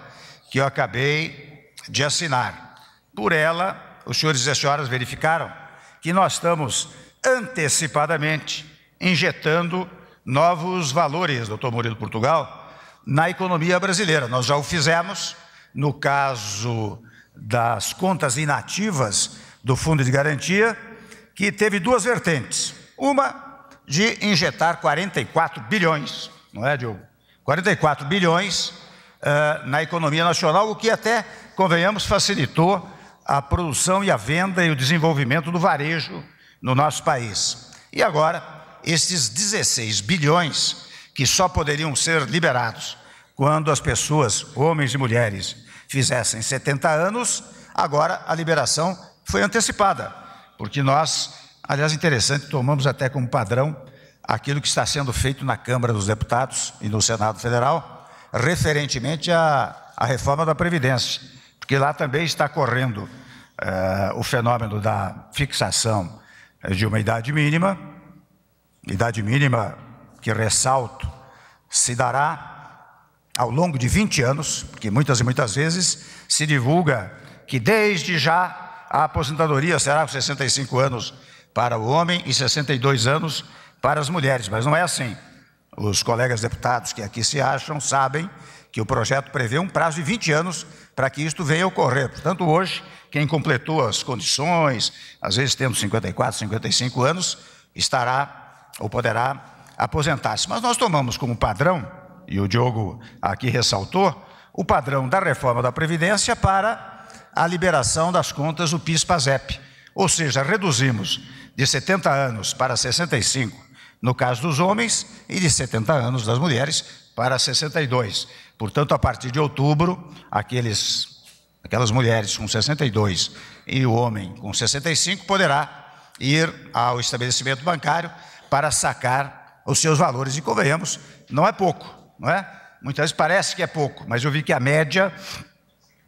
que eu acabei de assinar. Por ela, os senhores e as senhoras verificaram que nós estamos antecipadamente injetando novos valores, doutor Murilo Portugal, na economia brasileira. Nós já o fizemos no caso das contas inativas do Fundo de Garantia, que teve duas vertentes. Uma de injetar 44 bilhões, não é, Diogo? 44 bilhões uh, na economia nacional, o que até convenhamos, facilitou a produção e a venda e o desenvolvimento do varejo no nosso país. E agora, esses 16 bilhões que só poderiam ser liberados quando as pessoas, homens e mulheres, fizessem 70 anos, agora a liberação foi antecipada, porque nós, aliás, interessante, tomamos até como padrão aquilo que está sendo feito na Câmara dos Deputados e no Senado Federal, referentemente à, à reforma da Previdência que lá também está correndo uh, o fenômeno da fixação de uma idade mínima, idade mínima que ressalto se dará ao longo de 20 anos, porque muitas e muitas vezes se divulga que desde já a aposentadoria será com 65 anos para o homem e 62 anos para as mulheres, mas não é assim. Os colegas deputados que aqui se acham sabem que o projeto prevê um prazo de 20 anos para que isto venha a ocorrer. Portanto, hoje, quem completou as condições, às vezes temos 54, 55 anos, estará ou poderá aposentar-se. Mas nós tomamos como padrão, e o Diogo aqui ressaltou, o padrão da reforma da Previdência para a liberação das contas do PIS-PASEP. Ou seja, reduzimos de 70 anos para 65 no caso dos homens e de 70 anos das mulheres para 62. Portanto, a partir de outubro, aqueles, aquelas mulheres com 62 e o homem com 65 poderá ir ao estabelecimento bancário para sacar os seus valores. E convenhamos, não é pouco, não é? Muitas vezes parece que é pouco, mas eu vi que a média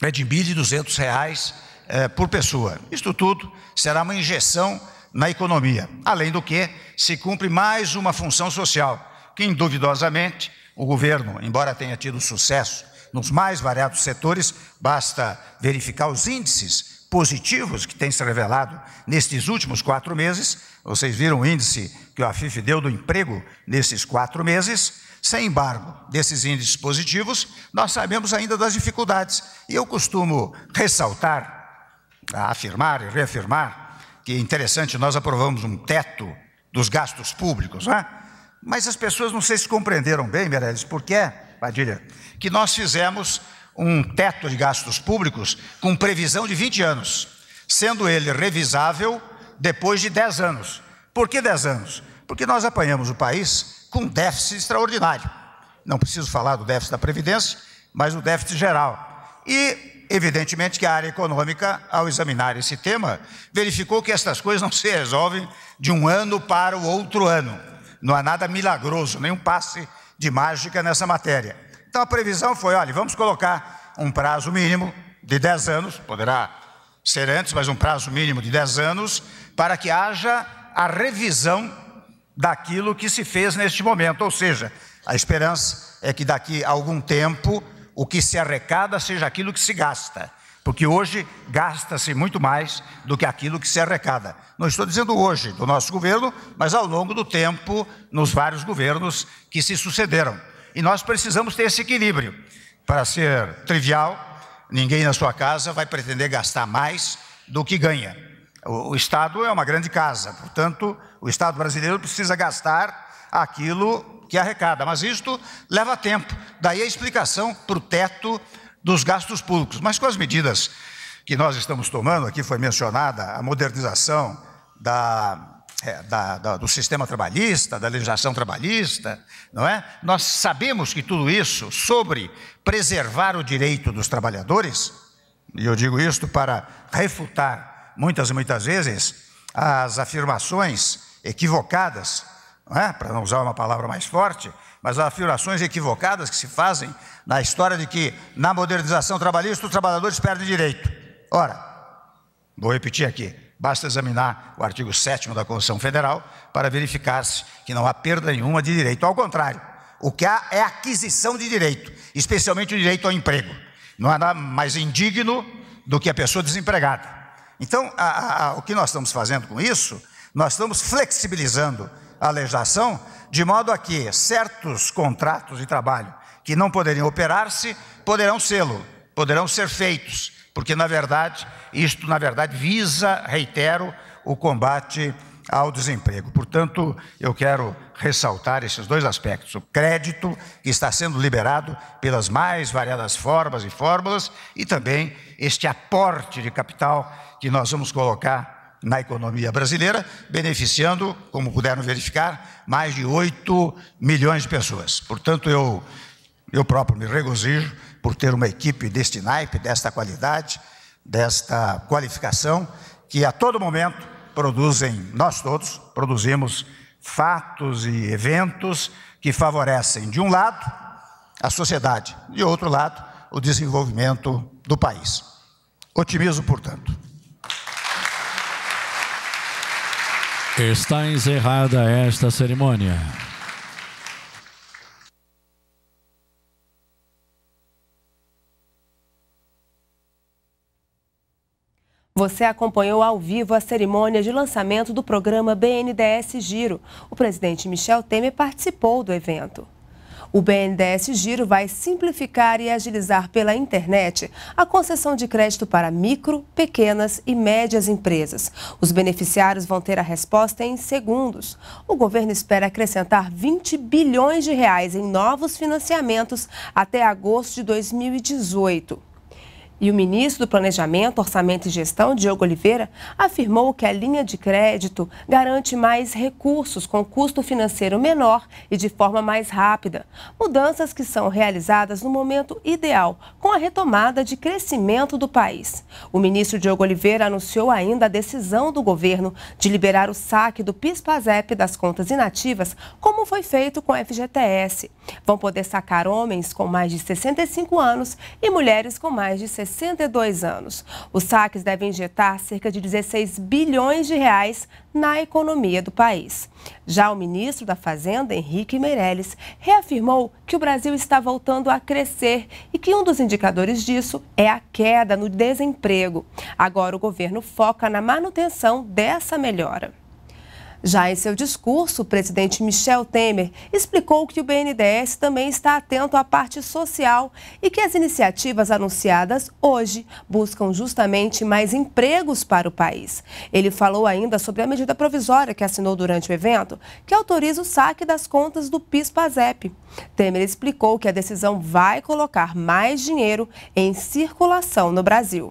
é de R$ 1.200 é, por pessoa. Isto tudo será uma injeção na economia. Além do que, se cumpre mais uma função social, que induvidosamente o governo, embora tenha tido sucesso nos mais variados setores, basta verificar os índices positivos que têm se revelado nestes últimos quatro meses. Vocês viram o índice que o AFIF deu do emprego nesses quatro meses. Sem embargo, desses índices positivos, nós sabemos ainda das dificuldades. E eu costumo ressaltar, afirmar e reafirmar, que é interessante, nós aprovamos um teto dos gastos públicos, não é? Mas as pessoas não sei se compreenderam bem, Meirelles, porque é, Padilha, que nós fizemos um teto de gastos públicos com previsão de 20 anos, sendo ele revisável depois de 10 anos. Por que 10 anos? Porque nós apanhamos o país com déficit extraordinário. Não preciso falar do déficit da Previdência, mas o déficit geral. E, evidentemente, que a área econômica, ao examinar esse tema, verificou que estas coisas não se resolvem de um ano para o outro ano não há nada milagroso, nenhum passe de mágica nessa matéria. Então a previsão foi: olha, vamos colocar um prazo mínimo de 10 anos, poderá ser antes, mas um prazo mínimo de 10 anos, para que haja a revisão daquilo que se fez neste momento. Ou seja, a esperança é que daqui a algum tempo o que se arrecada seja aquilo que se gasta. Porque hoje gasta-se muito mais do que aquilo que se arrecada. Não estou dizendo hoje do nosso governo, mas ao longo do tempo, nos vários governos que se sucederam. E nós precisamos ter esse equilíbrio. Para ser trivial, ninguém na sua casa vai pretender gastar mais do que ganha. O, o Estado é uma grande casa, portanto, o Estado brasileiro precisa gastar aquilo que arrecada. Mas isto leva tempo. Daí a explicação para o teto dos gastos públicos. Mas com as medidas que nós estamos tomando, aqui foi mencionada a modernização da, é, da, da, do sistema trabalhista, da legislação trabalhista, não é? Nós sabemos que tudo isso sobre preservar o direito dos trabalhadores, e eu digo isto para refutar muitas e muitas vezes as afirmações equivocadas, é? para não usar uma palavra mais forte, mas há afirmações equivocadas que se fazem na história de que na modernização trabalhista os trabalhadores perdem direito. Ora, vou repetir aqui, basta examinar o artigo 7 da Constituição Federal para verificar-se que não há perda nenhuma de direito. Ao contrário, o que há é aquisição de direito, especialmente o direito ao emprego. Não há nada mais indigno do que a pessoa desempregada. Então, a, a, a, o que nós estamos fazendo com isso? Nós estamos flexibilizando a legislação de modo a que certos contratos de trabalho que não poderiam operar-se poderão sê-lo, poderão ser feitos, porque na verdade, isto na verdade visa, reitero, o combate ao desemprego. Portanto, eu quero ressaltar esses dois aspectos: o crédito que está sendo liberado pelas mais variadas formas e fórmulas, e também este aporte de capital que nós vamos colocar na economia brasileira, beneficiando, como puderam verificar, mais de 8 milhões de pessoas. Portanto, eu, eu próprio me regozijo por ter uma equipe deste naipe, desta qualidade, desta qualificação, que a todo momento produzem, nós todos produzimos fatos e eventos que favorecem, de um lado, a sociedade, de outro lado, o desenvolvimento do país. Otimismo, portanto. Está encerrada esta cerimônia. Você acompanhou ao vivo a cerimônia de lançamento do programa BNDES Giro. O presidente Michel Temer participou do evento. O BNDES Giro vai simplificar e agilizar pela internet a concessão de crédito para micro, pequenas e médias empresas. Os beneficiários vão ter a resposta em segundos. O governo espera acrescentar 20 bilhões de reais em novos financiamentos até agosto de 2018. E o ministro do Planejamento, Orçamento e Gestão, Diogo Oliveira, afirmou que a linha de crédito garante mais recursos com custo financeiro menor e de forma mais rápida. Mudanças que são realizadas no momento ideal, com a retomada de crescimento do país. O ministro Diogo Oliveira anunciou ainda a decisão do governo de liberar o saque do PIS-PASEP das contas inativas, como foi feito com a FGTS. Vão poder sacar homens com mais de 65 anos e mulheres com mais de 60 62 anos. Os saques devem injetar cerca de 16 bilhões de reais na economia do país. Já o ministro da Fazenda, Henrique Meirelles, reafirmou que o Brasil está voltando a crescer e que um dos indicadores disso é a queda no desemprego. Agora o governo foca na manutenção dessa melhora. Já em seu discurso, o presidente Michel Temer explicou que o BNDES também está atento à parte social e que as iniciativas anunciadas hoje buscam justamente mais empregos para o país. Ele falou ainda sobre a medida provisória que assinou durante o evento, que autoriza o saque das contas do PIS-PASEP. Temer explicou que a decisão vai colocar mais dinheiro em circulação no Brasil.